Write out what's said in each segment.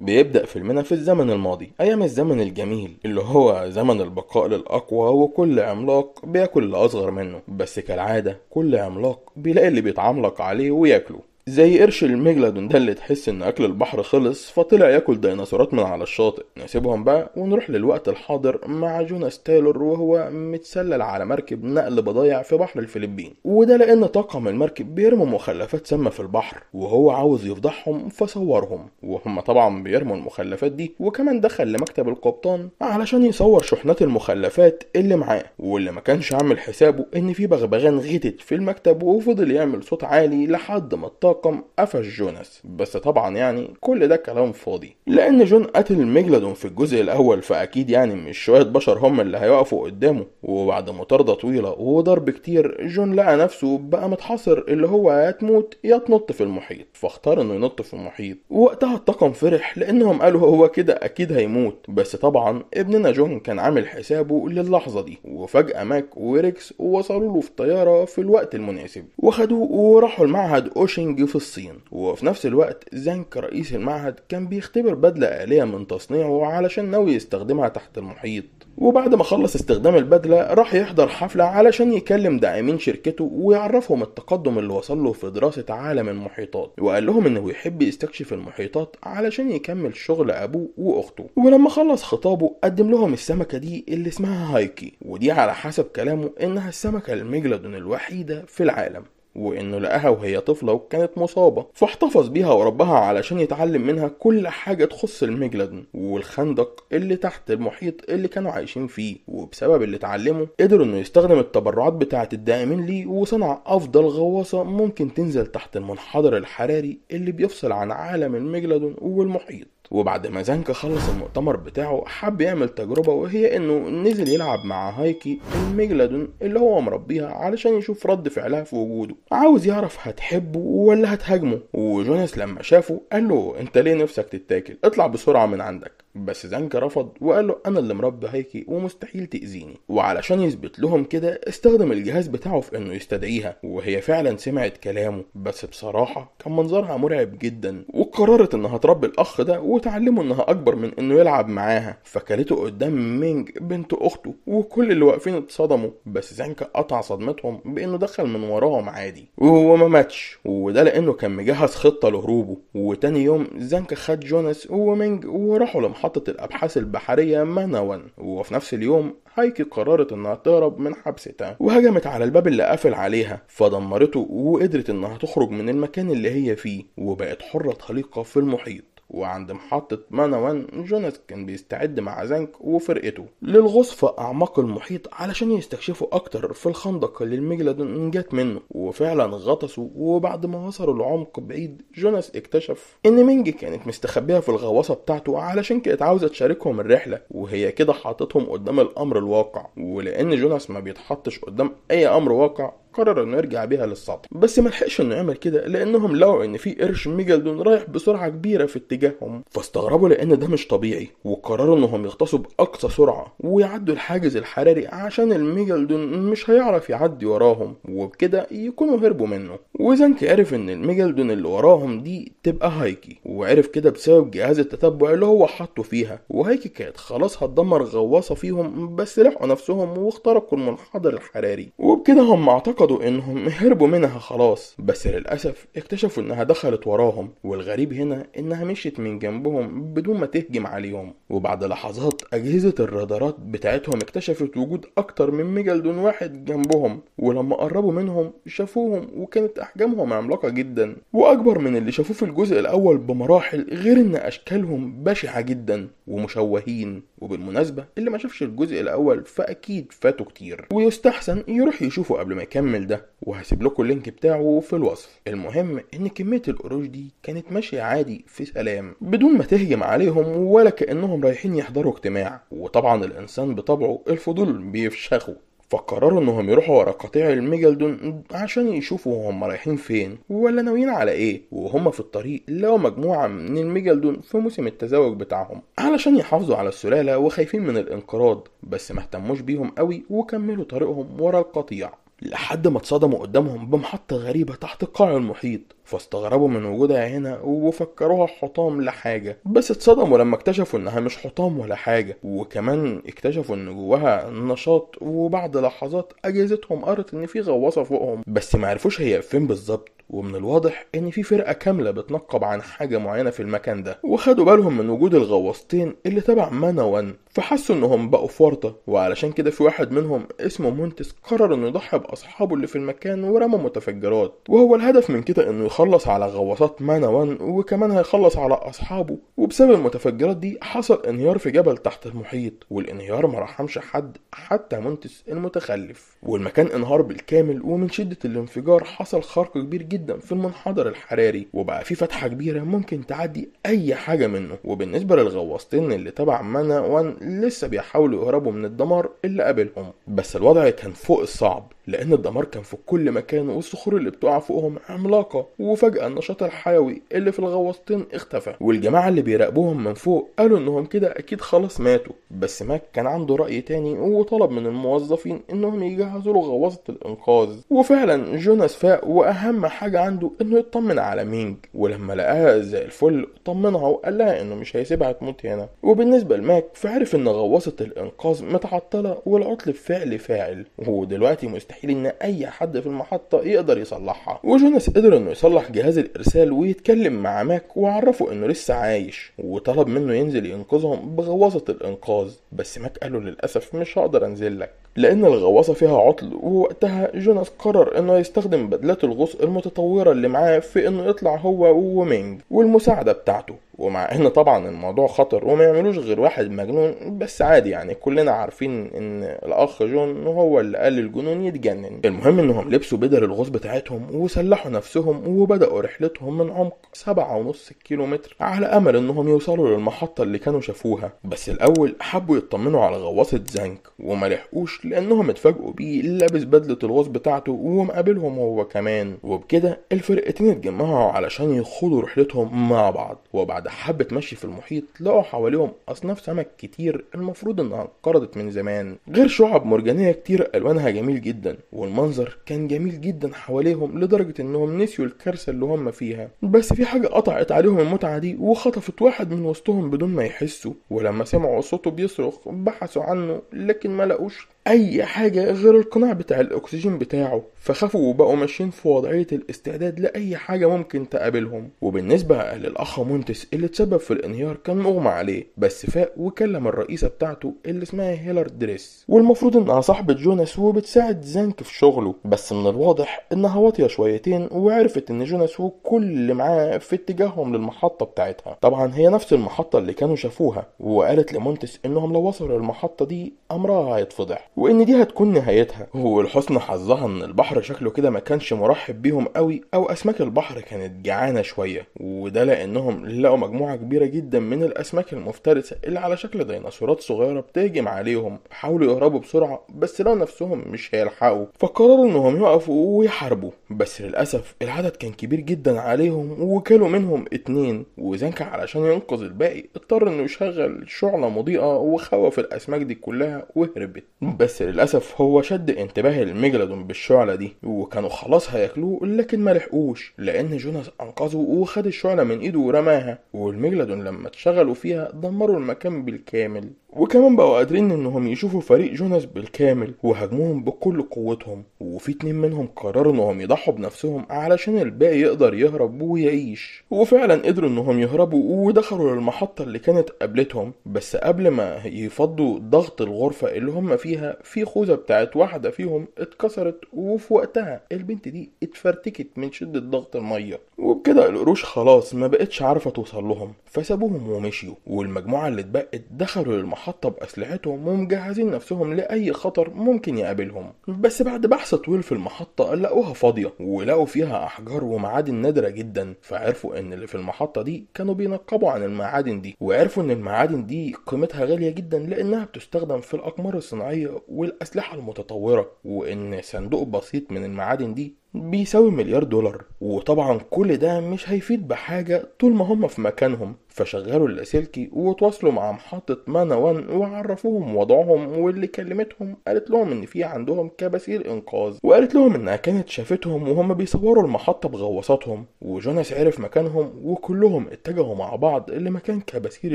بيبدأ فيلمنا في الزمن الماضي أيام الزمن الجميل اللي هو زمن البقاء للأقوى وكل عملاق بياكل اللي أصغر منه بس كالعادة كل عملاق بيلاقي اللي بيتعملق عليه وياكله زي قرش الميجلادون ده اللي تحس ان اكل البحر خلص فطلع ياكل ديناصورات من على الشاطئ نسيبهم بقى ونروح للوقت الحاضر مع جوناس تايلور وهو متسلل على مركب نقل بضايع في بحر الفلبين وده لان طاقم المركب بيرموا مخلفات سامة في البحر وهو عاوز يفضحهم فصورهم وهم طبعا بيرموا المخلفات دي وكمان دخل لمكتب القبطان علشان يصور شحنات المخلفات اللي معاه واللي ما كانش عامل حسابه ان في بغبغان غتت في المكتب وفضل يعمل صوت عالي لحد ما اضطر الطاقم قفش جوناس بس طبعا يعني كل ده كلام فاضي لان جون قتل ميجلادون في الجزء الاول فاكيد يعني مش شويه بشر هم اللي هيقفوا قدامه وبعد مطارده طويله وضرب كتير جون لقى نفسه بقى متحصر اللي هو يا تموت يا تنط في المحيط فاختار انه ينط في المحيط ووقتها الطاقم فرح لانهم قالوا هو كده اكيد هيموت بس طبعا ابننا جون كان عامل حسابه للحظه دي وفجاه ماك وريكس وصلوا له في طياره في الوقت المناسب وخدوه وراحوا المعهد اوشنج في الصين وفي نفس الوقت زانك رئيس المعهد كان بيختبر بدلة آلية من تصنيعه علشان ناوي يستخدمها تحت المحيط وبعد ما خلص استخدام البدلة راح يحضر حفلة علشان يكلم داعمين شركته ويعرفهم التقدم اللي وصل له في دراسة عالم المحيطات وقال لهم انه يحب يستكشف المحيطات علشان يكمل شغل ابوه واخته ولما خلص خطابه قدم لهم السمكة دي اللي اسمها هايكي ودي على حسب كلامه انها السمكة الميجلادون الوحيدة في العالم وإنه لقاها وهي طفلة وكانت مصابة فاحتفظ بيها وربها علشان يتعلم منها كل حاجة تخص المجلدن والخندق اللي تحت المحيط اللي كانوا عايشين فيه وبسبب اللي اتعلمه قدر إنه يستخدم التبرعات بتاعة الدائمين ليه وصنع أفضل غواصة ممكن تنزل تحت المنحدر الحراري اللي بيفصل عن عالم المجلدن والمحيط وبعد ما زانكا خلص المؤتمر بتاعه حب يعمل تجربة وهي انه نزل يلعب مع هايكي الميجلادون اللي هو مربيها علشان يشوف رد فعلها في وجوده عاوز يعرف هتحبه ولا هتهاجمه وجوناس لما شافه قال له انت ليه نفسك تتاكل اطلع بسرعة من عندك بس زانكا رفض وقال له انا اللي مربي هايكي ومستحيل تاذيني وعلشان يثبت لهم كده استخدم الجهاز بتاعه في انه يستدعيها وهي فعلا سمعت كلامه بس بصراحه كان منظرها مرعب جدا وقررت انها تربي الاخ ده وتعلمه انها اكبر من انه يلعب معاها فكلته قدام مينج بنت اخته وكل اللي واقفين اتصدموا بس زانكا قطع صدمتهم بانه دخل من وراهم عادي وهو ما ماتش وده لانه كان مجهز خطه لهروبه وتاني يوم زانكا خد جوناس ومينج وراحوا لمحطه محطة الأبحاث البحرية مانوان وفي نفس اليوم هايكي قررت إنها تهرب من حبستها وهجمت على الباب اللي قافل عليها فدمرته وقدرت إنها تخرج من المكان اللي هي فيه وبقت حرة طليقة في المحيط وعند محطة مانوان جوناس كان بيستعد مع زانك وفرقته للغوص في أعماق المحيط علشان يستكشفوا أكتر في الخندق اللي الميجلادون جات منه وفعلا غطسوا وبعد ما وصلوا لعمق بعيد جوناس اكتشف إن مينج كانت مستخبية في الغواصة بتاعته علشان كانت عاوزة تشاركهم الرحلة وهي كده حاطتهم قدام الأمر الواقع ولأن جوناس ما بيتحطش قدام أي أمر واقع قرر انه يرجع بيها للسطح بس ما لحقش انه يعمل كده لانهم لقوا ان في قرش ميجلدون رايح بسرعه كبيره في اتجاههم فاستغربوا لان ده مش طبيعي وقرروا انهم يغطسوا باقصى سرعه ويعدوا الحاجز الحراري عشان الميجلدون مش هيعرف يعدي وراهم وبكده يكونوا هربوا منه وزنك عرف ان الميجلدون اللي وراهم دي تبقى هايكي وعرف كده بسبب جهاز التتبع اللي هو حاطه فيها وهايكي كانت خلاص هتدمر غواصه فيهم بس لحقوا نفسهم واخترقوا المنحدر الحراري وبكده هم اعتقدوا اعتقدوا انهم هربوا منها خلاص بس للاسف اكتشفوا انها دخلت وراهم والغريب هنا انها مشيت من جنبهم بدون ما تهجم عليهم وبعد لحظات اجهزه الرادارات بتاعتهم اكتشفت وجود اكتر من ميجلدون واحد جنبهم ولما قربوا منهم شافوهم وكانت احجامهم عملاقه جدا واكبر من اللي شافوه في الجزء الاول بمراحل غير ان اشكالهم بشعه جدا ومشوهين وبالمناسبه اللي ما شافش الجزء الاول فاكيد فاتوا كتير ويستحسن يروح يشوفه قبل ما يكمل هكمل ده وهسيب لكم اللينك بتاعه في الوصف المهم ان كميه القروش دي كانت ماشيه عادي في سلام بدون ما تهجم عليهم ولا كانهم رايحين يحضروا اجتماع وطبعا الانسان بطبعه الفضول بيفشخه فقرروا انهم يروحوا ورا قطيع الميجلدون عشان يشوفوا هم رايحين فين ولا ناويين على ايه وهم في الطريق لقوا مجموعه من الميجلدون في موسم التزاوج بتاعهم علشان يحافظوا على السلاله وخايفين من الانقراض بس ما اهتموش بيهم قوي وكملوا طريقهم ورا القطيع لحد ما اتصدموا قدامهم بمحطة غريبة تحت قاع المحيط فاستغربوا من وجودها هنا وفكروها حطام لحاجة بس اتصدموا لما اكتشفوا انها مش حطام ولا حاجة وكمان اكتشفوا ان جواها نشاط وبعد لحظات اجهزتهم قرت ان في غواصة فوقهم بس معرفوش هي فين بالظبط ومن الواضح ان في فرقه كامله بتنقب عن حاجه معينه في المكان ده وخدوا بالهم من وجود الغواصتين اللي تبع مانا وان فحسوا انهم بقوا في ورطه وعلشان كده في واحد منهم اسمه مونتس قرر انه يضحي باصحابه اللي في المكان ورمى متفجرات وهو الهدف من كده انه هيخلص على غواصات مانا وان وكمان هيخلص على أصحابه وبسبب المتفجرات دي حصل انهيار في جبل تحت المحيط والانهيار ما رحمش حد حتى مونتس المتخلف والمكان انهار بالكامل ومن شدة الانفجار حصل خرق كبير جدا في المنحدر الحراري وبقى في فتحة كبيرة ممكن تعدي أي حاجة منه وبالنسبة للغواصتين اللي تبع مانا وان لسه بيحاولوا يهربوا من الدمار اللي قابلهم بس الوضع كان فوق الصعب لأن الدمار كان في كل مكان والصخور اللي بتقع فوقهم عملاقة وفجأة النشاط الحيوي اللي في الغواصتين اختفى والجماعة اللي بيراقبوهم من فوق قالوا إنهم كده أكيد خلاص ماتوا بس ماك كان عنده رأي تاني وطلب من الموظفين إنهم يجهزوا له غواصة الإنقاذ وفعلا جوناس فاق وأهم حاجة عنده إنه يطمن على مينج ولما لقاها زي الفل طمنها وقال لها إنه مش هيسيبها تموت هنا وبالنسبة لماك فعرف إن غواصة الإنقاذ متعطلة والعطل بفعل فاعل ودلوقتي مستحيل مستحيل ان اي حد في المحطه يقدر يصلحها وجوناس قدر انه يصلح جهاز الارسال ويتكلم مع ماك وعرفه انه لسه عايش وطلب منه ينزل ينقذهم بغواصه الانقاذ بس ماك قال له للاسف مش هقدر انزل لك لان الغواصه فيها عطل ووقتها جوناس قرر انه يستخدم بدلات الغوص المتطوره اللي معاه في انه يطلع هو ومينج والمساعده بتاعته ومع ان طبعا الموضوع خطر وما يعملوش غير واحد مجنون بس عادي يعني كلنا عارفين ان الاخ جون هو اللي قال الجنون يتجنن المهم انهم لبسوا بدل الغوص بتاعتهم وسلحوا نفسهم وبداوا رحلتهم من عمق سبعة ونص كيلو متر على امل انهم يوصلوا للمحطة اللي كانوا شافوها بس الاول حبوا يطمنوا على غواصة زانك وما لحقوش لانهم اتفاجئوا بيه لابس بدلة الغوص بتاعته ومقابلهم هو كمان وبكده الفرقتين اتجمعوا علشان يخوضوا رحلتهم مع بعض وبعد حابة تمشي في المحيط لقوا حواليهم أصناف سمك كتير المفروض إنها انقرضت من زمان غير شعب مرجانية كتير ألوانها جميل جدا والمنظر كان جميل جدا حواليهم لدرجة إنهم نسيوا الكارثة اللي هم فيها بس في حاجة قطعت عليهم المتعة دي وخطفت واحد من وسطهم بدون ما يحسوا ولما سمعوا صوته بيصرخ بحثوا عنه لكن ما لقوش اي حاجة غير القناع بتاع الاكسجين بتاعه فخافوا وبقوا ماشيين في وضعية الاستعداد لأي حاجة ممكن تقابلهم وبالنسبة للأخ مونتس اللي اتسبب في الانهيار كان مغمى عليه بس فاق وكلم الرئيسة بتاعته اللي اسمها هيلر دريس والمفروض انها صاحبة جوناس وبتساعد زانك في شغله بس من الواضح انها واطية شويتين وعرفت ان جوناس وكل اللي معاه في اتجاههم للمحطة بتاعتها طبعا هي نفس المحطة اللي كانوا شافوها وقالت لمونتس انهم لو وصلوا للمحطة دي امرها هيتفضح وان دي هتكون نهايتها ولحسن حظها ان البحر شكله كده ما كانش مرحب بيهم قوي او اسماك البحر كانت جعانه شويه وده لانهم لقوا مجموعه كبيره جدا من الاسماك المفترسه اللي على شكل ديناصورات صغيره بتهجم عليهم حاولوا يهربوا بسرعه بس لقوا نفسهم مش هيلحقوا فقرروا انهم يقفوا ويحاربوا بس للاسف العدد كان كبير جدا عليهم وكلوا منهم اتنين وزنكع علشان ينقذ الباقي اضطر انه يشغل شعله مضيئه وخوف الاسماك دي كلها وهربت بس للأسف هو شد انتباه الميجلادون بالشعلة دي وكانوا خلاص هياكلوه لكن ما لحقوش لأن جوناس أنقذه وخد الشعلة من إيده ورماها والميجلادون لما اتشغلوا فيها دمروا المكان بالكامل وكمان بقوا قادرين انهم يشوفوا فريق جوناس بالكامل وهاجموهم بكل قوتهم وفي اتنين منهم قرروا انهم يضحوا بنفسهم علشان الباقي يقدر يهرب ويعيش وفعلا قدروا انهم يهربوا ودخلوا للمحطة اللي كانت قابلتهم بس قبل ما يفضوا ضغط الغرفة اللي هم فيها في خوذه بتاعت واحده فيهم اتكسرت وفي وقتها البنت دي اتفرتكت من شده ضغط الميه وبكده القروش خلاص ما بقتش عارفه توصل لهم فسابوهم ومشيوا والمجموعه اللي اتبقت دخلوا للمحطه باسلحتهم ومجهزين نفسهم لاي خطر ممكن يقابلهم بس بعد بحث طويل في المحطه لقوها فاضيه ولقوا فيها احجار ومعادن نادره جدا فعرفوا ان اللي في المحطه دي كانوا بينقبوا عن المعادن دي وعرفوا ان المعادن دي قيمتها غاليه جدا لانها بتستخدم في الاقمار الصناعيه والأسلحة المتطورة وإن صندوق بسيط من المعادن دي بيساوي مليار دولار وطبعا كل ده مش هيفيد بحاجة طول ما هم في مكانهم فشغلوا اللاسلكي وتواصلوا مع محطة مانا وان وعرفوهم وضعهم واللي كلمتهم قالت لهم ان في عندهم كباسيل انقاذ وقالت لهم انها كانت شافتهم وهم بيصوروا المحطة بغواصاتهم وجوناس عرف مكانهم وكلهم اتجهوا مع بعض لمكان كباسيل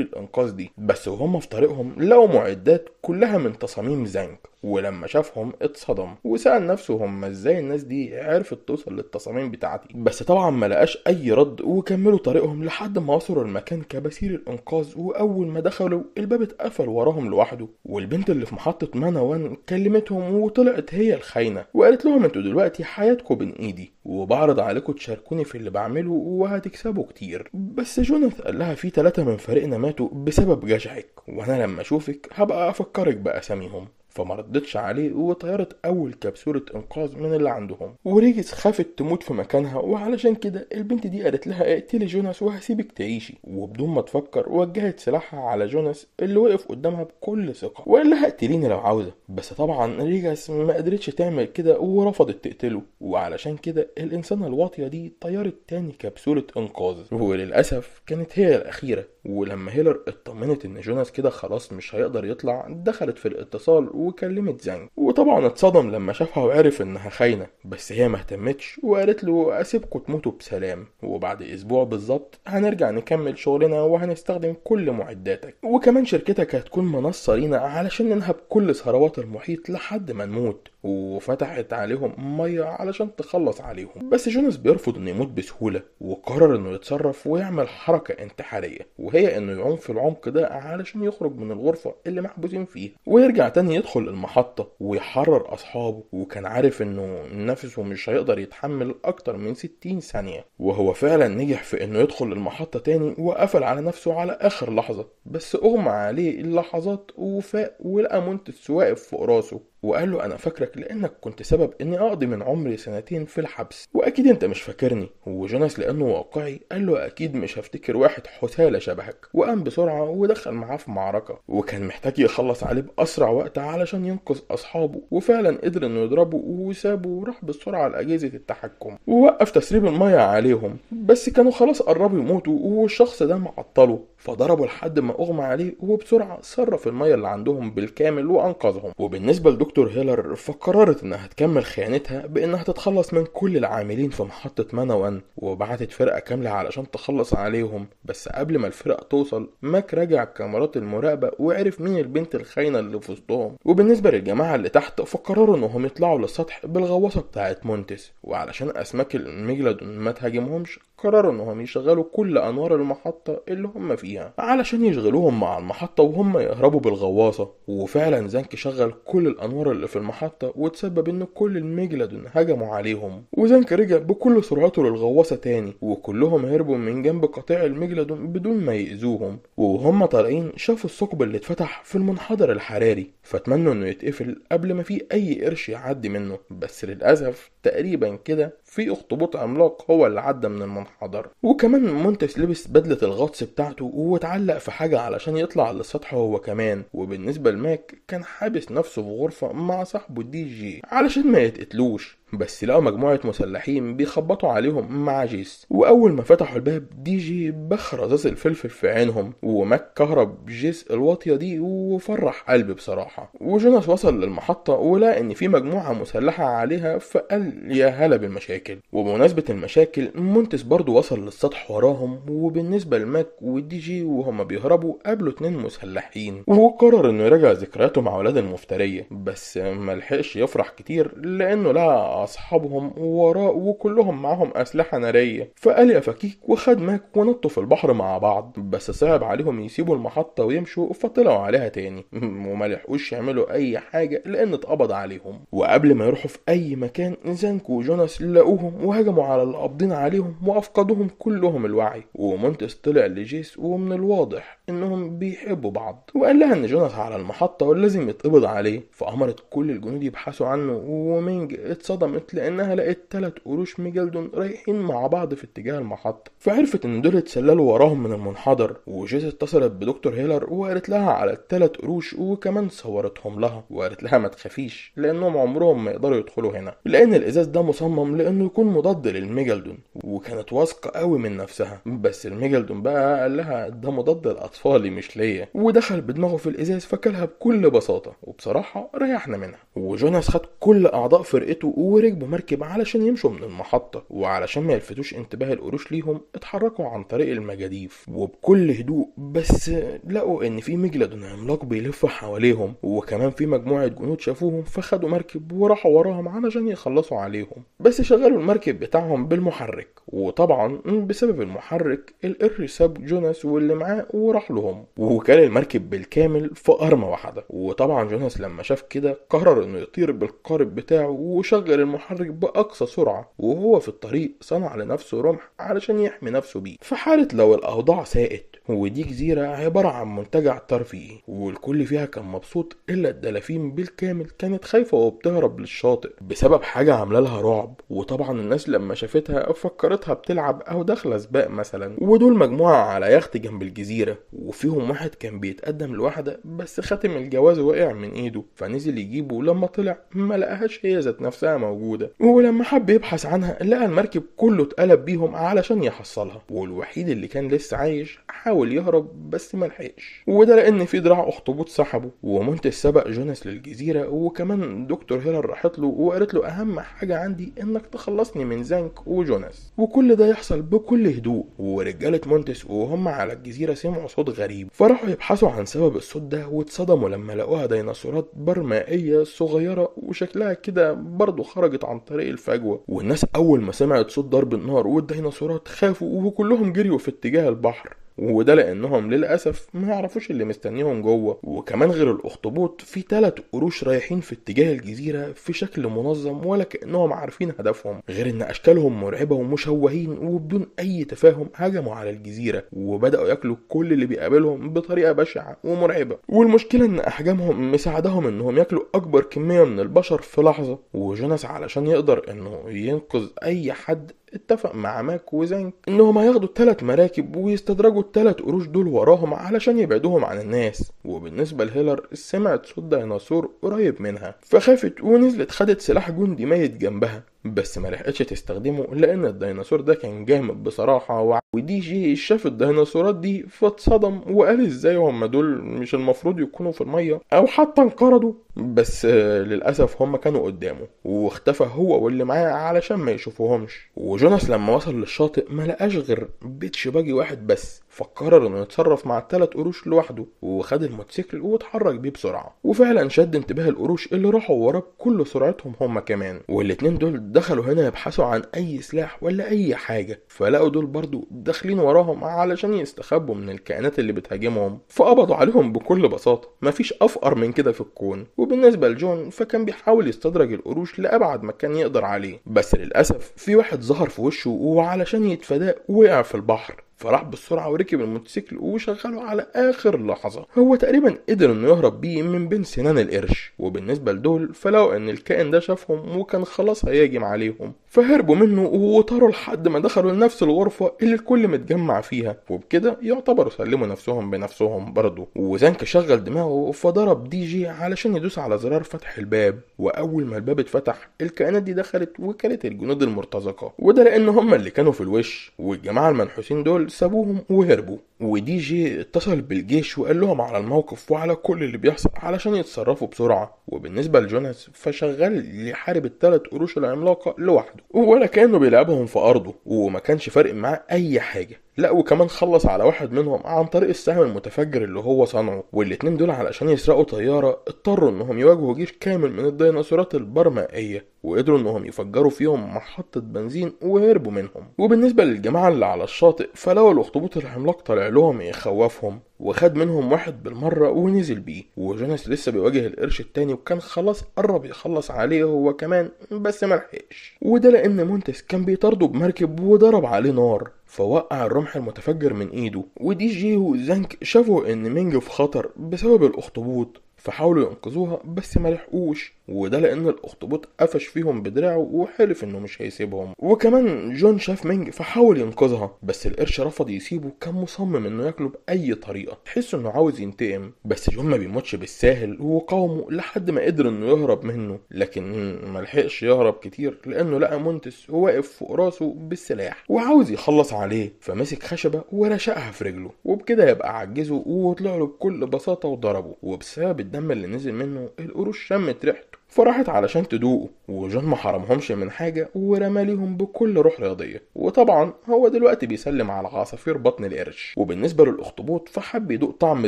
الانقاذ دي بس وهم في طريقهم لقوا معدات كلها من تصاميم زنك ولما شافهم اتصدم وسأل نفسه هم ازاي الناس دي عرفت توصل للتصاميم بتاعتي بس طبعا ما لقاش اي رد وكملوا طريقهم لحد ما وصلوا المكان كبسير الإنقاذ وأول ما دخلوا الباب اتقفل وراهم لوحده والبنت اللي في محطة مانا وان كلمتهم وطلعت هي الخاينة وقالت لهم انتوا دلوقتي حياتكم بين ايدي وبعرض عليكم تشاركوني في اللي بعمله وهتكسبوا كتير بس جوناث قال لها في تلاتة من فريقنا ماتوا بسبب جشعك وانا لما اشوفك هبقى افكرك باساميهم فما ردتش عليه وطيرت أول كبسولة إنقاذ من اللي عندهم وريجس خافت تموت في مكانها وعلشان كده البنت دي قالت لها اقتلي جوناس وهسيبك تعيشي وبدون ما تفكر وجهت سلاحها على جوناس اللي وقف قدامها بكل ثقة وقال لها اقتليني لو عاوزة بس طبعا ريجس ما قدرتش تعمل كده ورفضت تقتله وعلشان كده الإنسانة الواطية دي طيرت تاني كبسولة إنقاذ وللأسف كانت هي الأخيرة ولما هيلر اطمنت إن جوناس كده خلاص مش هيقدر يطلع دخلت في الاتصال وكلمت زانج وطبعا اتصدم لما شافها وعرف انها خاينة بس هي مهتمتش وقالت له اسيبكوا تموتوا بسلام وبعد اسبوع بالظبط هنرجع نكمل شغلنا وهنستخدم كل معداتك وكمان شركتك هتكون منصة لينا علشان ننهب كل ثروات المحيط لحد ما نموت وفتحت عليهم مية علشان تخلص عليهم بس جونس بيرفض انه يموت بسهولة وقرر انه يتصرف ويعمل حركة انتحارية وهي انه يعوم في العمق ده علشان يخرج من الغرفة اللي محبوسين فيها ويرجع تاني يدخل المحطة ويحرر اصحابه وكان عارف انه نفسه مش هيقدر يتحمل اكتر من 60 ثانية وهو فعلا نجح في انه يدخل المحطة تاني وقفل على نفسه على اخر لحظة بس اغمى عليه اللحظات وفاق ولقى منتس واقف فوق راسه وقال له انا فاكرك لانك كنت سبب اني اقضي من عمري سنتين في الحبس واكيد انت مش فاكرني وجوناس لانه واقعي قال له اكيد مش هفتكر واحد حثاله شبهك وقام بسرعه ودخل معاه في معركه وكان محتاج يخلص عليه باسرع وقت علشان ينقذ اصحابه وفعلا قدر انه يضربه وسابه وراح بالسرعه لاجهزه التحكم ووقف تسريب الميه عليهم بس كانوا خلاص قربوا يموتوا والشخص ده معطله فضربه لحد ما اغمى عليه وبسرعه صرف الميه اللي عندهم بالكامل وانقذهم وبالنسبه لدكتور دكتور هيلر فقررت انها تكمل خيانتها بانها تتخلص من كل العاملين في محطة مانوان وبعتت فرقة كاملة علشان تخلص عليهم بس قبل ما الفرقة توصل ماك راجع كاميرات المراقبة وعرف مين البنت الخاينة اللي في وسطهم وبالنسبة للجماعة اللي تحت فقرروا انهم يطلعوا للسطح بالغواصة بتاعت مونتس وعلشان اسماك الميجلادون ما تهاجمهمش قرروا انهم يشغلوا كل انوار المحطه اللي هم فيها علشان يشغلوهم مع المحطه وهم يهربوا بالغواصه وفعلا زانك شغل كل الانوار اللي في المحطه وتسبب ان كل الميجلادون هجموا عليهم وزانك رجع بكل سرعته للغواصه تاني وكلهم هربوا من جنب قطيع الميجلادون بدون ما يأذوهم وهم طالعين شافوا الثقب اللي اتفتح في المنحدر الحراري فاتمنوا انه يتقفل قبل ما في اي قرش يعدي منه بس للاسف تقريبا كده في اخطبوط عملاق هو اللي عدى من المنحدر حضر وكمان مونتس لبس بدله الغطس بتاعته واتعلق في حاجه علشان يطلع للسطح هو كمان وبالنسبه لماك كان حابس نفسه في غرفه مع صاحبه الدي جي علشان ما يتقتلوش بس لقوا مجموعة مسلحين بيخبطوا عليهم مع جيس وأول ما فتحوا الباب دي جي بخ رصاص الفلفل في عينهم وماك كهرب جيس الواطية دي وفرح قلبي بصراحة وجوناس وصل للمحطة ولقى إن في مجموعة مسلحة عليها فقال يا هلا بالمشاكل وبمناسبة المشاكل مونتس برضو وصل للسطح وراهم وبالنسبة لماك ودي جي وهما بيهربوا قابلوا اتنين مسلحين وقرر إنه يراجع ذكرياته مع ولاد المفترية بس ملحقش يفرح كتير لأنه لقى مع أصحابهم وراء وكلهم معهم أسلحة نارية فقال يا فكيك وخد ماك ونطوا في البحر مع بعض بس صعب عليهم يسيبوا المحطة ويمشوا فطلعوا عليها تاني وملحقوش يعملوا أي حاجة لأن اتقبض عليهم وقبل ما يروحوا في أي مكان زانكو وجوناس لقوهم وهجموا على القابضين عليهم وأفقدوهم كلهم الوعي ومونتس طلع لجيس ومن الواضح إنهم بيحبوا بعض وقال لها إن جوناس على المحطة ولازم يتقبض عليه فأمرت كل الجنود يبحثوا عنه ومينج اتصدم اتصدمت لأنها لقت تلات قروش ميجلدون رايحين مع بعض في اتجاه المحطة فعرفت إن دول اتسللوا وراهم من المنحدر وجيس اتصلت بدكتور هيلر وقالت لها على التلات قروش وكمان صورتهم لها وقالت لها ما تخافيش لأنهم عمرهم ما يقدروا يدخلوا هنا لأن الإزاز ده مصمم لأنه يكون مضاد للميجلدون وكانت واثقة قوي من نفسها بس الميجلدون بقى قال لها ده مضاد لأطفالي مش ليا ودخل بدماغه في الإزاز فكلها بكل بساطة وبصراحة ريحنا منها وجوناس خد كل أعضاء فرقته وركبوا مركب علشان يمشوا من المحطة وعلشان ما يلفتوش انتباه القروش ليهم اتحركوا عن طريق المجاديف وبكل هدوء بس لقوا ان في مجلد عملاق بيلف حواليهم وكمان في مجموعة جنود شافوهم فخدوا مركب وراحوا وراهم علشان يخلصوا عليهم بس شغلوا المركب بتاعهم بالمحرك وطبعا بسبب المحرك القر ساب جوناس واللي معاه وراح لهم وكان المركب بالكامل في ارمى واحدة وطبعا جوناس لما شاف كده قرر انه يطير بالقارب بتاعه وشغل المحرك بأقصى سرعة وهو في الطريق صنع لنفسه رمح علشان يحمي نفسه بيه في حالة لو الأوضاع ساءت ودي جزيرة عبارة عن منتجع ترفيهي والكل فيها كان مبسوط إلا الدلافين بالكامل كانت خايفة وبتهرب للشاطئ بسبب حاجة عاملة لها رعب وطبعا الناس لما شافتها فكرتها بتلعب أو داخلة سباق مثلا ودول مجموعة على يخت جنب الجزيرة وفيهم واحد كان بيتقدم لواحدة بس خاتم الجواز وقع من إيده فنزل يجيبه ولما طلع ما لقاهاش هي ذات نفسها موجودة ولما حب يبحث عنها لقى المركب كله اتقلب بيهم علشان يحصلها والوحيد اللي كان لسه عايش حاول حاول يهرب بس ملحقش وده لأن في دراع أخطبوط سحبه ومنتج سبق جوناس للجزيرة وكمان دكتور هيلر راحت له وقالت له أهم حاجة عندي إنك تخلصني من زانك وجوناس وكل ده يحصل بكل هدوء ورجالة مونتس وهم على الجزيرة سمعوا صوت غريب فراحوا يبحثوا عن سبب الصوت ده واتصدموا لما لقوها ديناصورات برمائية صغيرة وشكلها كده برضه خرجت عن طريق الفجوة والناس أول ما سمعت صوت ضرب النار والديناصورات خافوا وكلهم جريوا في اتجاه البحر وده لانهم للاسف ما يعرفوش اللي مستنيهم جوه وكمان غير الاخطبوط في ثلاث قروش رايحين في اتجاه الجزيره في شكل منظم ولا كانهم عارفين هدفهم غير ان اشكالهم مرعبه ومشوهين وبدون اي تفاهم هجموا على الجزيره وبداوا ياكلوا كل اللي بيقابلهم بطريقه بشعه ومرعبه والمشكله ان احجامهم مساعدهم انهم ياكلوا اكبر كميه من البشر في لحظه وجوناس علشان يقدر انه ينقذ اي حد اتفق مع ماك وزنك انهم هياخدوا الثلاث مراكب ويستدرجوا الثلاث قروش دول وراهم علشان يبعدوهم عن الناس وبالنسبة لهيلر سمعت صوت ديناصور قريب منها فخافت ونزلت خدت سلاح جندي ميت جنبها بس ما لحقتش تستخدمه لان الديناصور ده كان جامد بصراحه و... ودي جي شاف الديناصورات دي فاتصدم وقال ازاي هم دول مش المفروض يكونوا في الميه او حتى انقرضوا بس للاسف هم كانوا قدامه واختفى هو واللي معاه علشان ما يشوفوهمش وجوناس لما وصل للشاطئ ما لقاش غير بيتش باجي واحد بس فقرر انه يتصرف مع التلات قروش لوحده وخد الموتوسيكل واتحرك بيه بسرعه وفعلا شد انتباه القروش اللي راحوا وراه بكل سرعتهم هما كمان والاتنين دول دخلوا هنا يبحثوا عن اي سلاح ولا اي حاجه فلقوا دول برضو داخلين وراهم علشان يستخبوا من الكائنات اللي بتهاجمهم فقبضوا عليهم بكل بساطه مفيش افقر من كده في الكون وبالنسبه لجون فكان بيحاول يستدرج القروش لابعد مكان يقدر عليه بس للاسف في واحد ظهر في وشه وعلشان يتفاداه وقع في البحر فراح بالسرعة وركب الموتوسيكل وشغله على آخر لحظة هو تقريبا قدر إنه يهرب بيه من بين سنان القرش وبالنسبة لدول فلو إن الكائن ده شافهم وكان خلاص هيهاجم عليهم فهربوا منه وطاروا لحد ما دخلوا لنفس الغرفة اللي الكل متجمع فيها وبكده يعتبروا سلموا نفسهم بنفسهم برضه وزنك شغل دماغه فضرب دي جي علشان يدوس على زرار فتح الباب وأول ما الباب اتفتح الكائنات دي دخلت وكلت الجنود المرتزقة وده لأن هم اللي كانوا في الوش والجماعة المنحوسين دول سابوهم وهربوا ودي جي اتصل بالجيش وقال لهم على الموقف وعلى كل اللي بيحصل علشان يتصرفوا بسرعة وبالنسبة لجوناس فشغال يحارب الثلاث قروش العملاقة لوحده ولا كانه بيلعبهم في ارضه وما كانش فارق معاه اي حاجه لا وكمان خلص على واحد منهم عن طريق السهم المتفجر اللي هو صنعه والاتنين دول علشان يسرقوا طيارة اضطروا انهم يواجهوا جيش كامل من الديناصورات البرمائية وقدروا انهم يفجروا فيهم محطة بنزين وهربوا منهم وبالنسبة للجماعة اللي على الشاطئ فلو الاخطبوط العملاق طلع لهم يخوفهم وخد منهم واحد بالمرة ونزل بيه وجوناس لسه بيواجه القرش التاني وكان خلاص قرب يخلص عليه هو كمان بس ملحقش وده لان مونتس كان بيطارده بمركب وضرب عليه نار فوقع الرمح المتفجر من ايده ودي جي وزانك شافوا ان مينج في خطر بسبب الاخطبوط فحاولوا ينقذوها بس ما لحقوش وده لان الاخطبوط قفش فيهم بدراعه وحلف انه مش هيسيبهم وكمان جون شاف مينج فحاول ينقذها بس القرش رفض يسيبه كان مصمم انه ياكله باي طريقه تحس انه عاوز ينتقم بس جون ما بيموتش بالساهل وقاومه لحد ما قدر انه يهرب منه لكن ملحقش يهرب كتير لانه لقى مونتس واقف فوق راسه بالسلاح وعاوز يخلص عليه فمسك خشبه ورشقها في رجله وبكده يبقى عجزه وطلع له بكل بساطه وضربه وبسبب الدم اللي نزل منه القروش شمت ريحته فراحت علشان تدوقه وجون ما حرمهمش من حاجة ليهم بكل روح رياضية وطبعا هو دلوقتي بيسلم على عصافير بطن القرش وبالنسبة للأخطبوط فحب يدوق طعم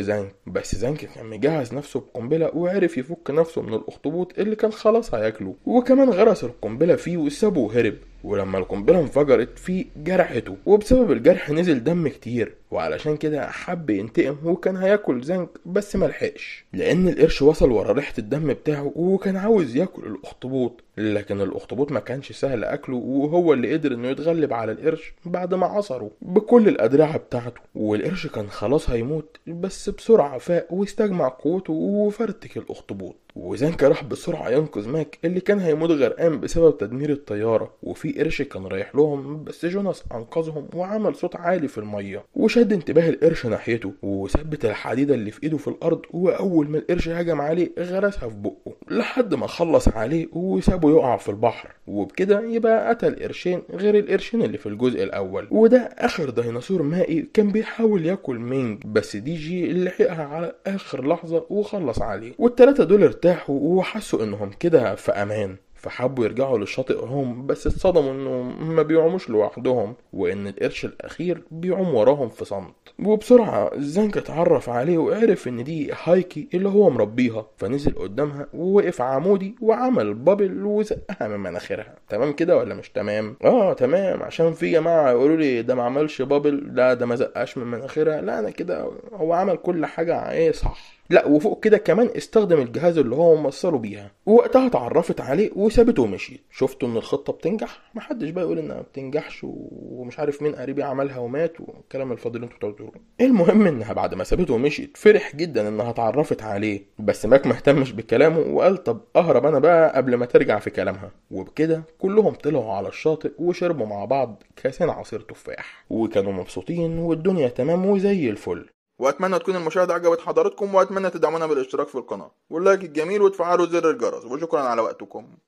زانك بس زانك كان مجهز نفسه بقنبلة وعرف يفك نفسه من الأخطبوط اللي كان خلاص هياكله وكمان غرس القنبلة فيه وسابه وهرب ولما القنبلة انفجرت فيه جرحته وبسبب الجرح نزل دم كتير وعلشان كده حب ينتقم وكان هياكل زنك بس ملحقش لأن القرش وصل ورا ريحة الدم بتاعه وكان عاوز ياكل الأخطبوط لكن الاخطبوط ما كانش سهل اكله وهو اللي قدر انه يتغلب على القرش بعد ما عصره بكل الادرعه بتاعته والقرش كان خلاص هيموت بس بسرعه فاق واستجمع قوته وفرتك الاخطبوط وزانكا راح بسرعة ينقذ ماك اللي كان هيموت غرقان بسبب تدمير الطيارة وفي قرش كان رايح لهم بس جوناس أنقذهم وعمل صوت عالي في المية وشد انتباه القرش ناحيته وثبت الحديدة اللي في إيده في الأرض وأول ما القرش هجم عليه غرسها في بقه لحد ما خلص عليه وسابه يقع في البحر وبكده يبقى قتل قرشين غير القرشين اللي في الجزء الاول وده اخر ديناصور مائي كان بيحاول ياكل مينج بس دي جي لحقها على اخر لحظه وخلص عليه والتلاته دول ارتاحوا وحسوا انهم كده في امان فحبوا يرجعوا للشاطئ هم بس اتصدموا انهم ما بيعوموش لوحدهم وان القرش الاخير بيعوم وراهم في صمت وبسرعة زانكا اتعرف عليه وعرف ان دي هايكي اللي هو مربيها فنزل قدامها ووقف عمودي وعمل بابل وزقها من مناخيرها تمام كده ولا مش تمام اه تمام عشان في جماعة يقولوا لي ده ما عملش بابل لا ده ما زقاش من مناخيرها لا انا كده هو عمل كل حاجة ايه صح لا وفوق كده كمان استخدم الجهاز اللي هو موصله بيها ووقتها اتعرفت عليه وسابته ومشيت شفتوا ان الخطه بتنجح محدش بقى يقول انها ما بتنجحش ومش عارف مين قريبي عملها ومات والكلام الفاضي اللي انتوا بتقولوه المهم انها بعد ما سابته ومشيت فرح جدا انها اتعرفت عليه بس ماك ما اهتمش بكلامه وقال طب اهرب انا بقى قبل ما ترجع في كلامها وبكده كلهم طلعوا على الشاطئ وشربوا مع بعض كاسين عصير تفاح وكانوا مبسوطين والدنيا تمام وزي الفل واتمنى تكون المشاهده عجبت حضراتكم واتمنى تدعمونا بالاشتراك في القناه واللايك الجميل وتفعلوا زر الجرس وشكرا على وقتكم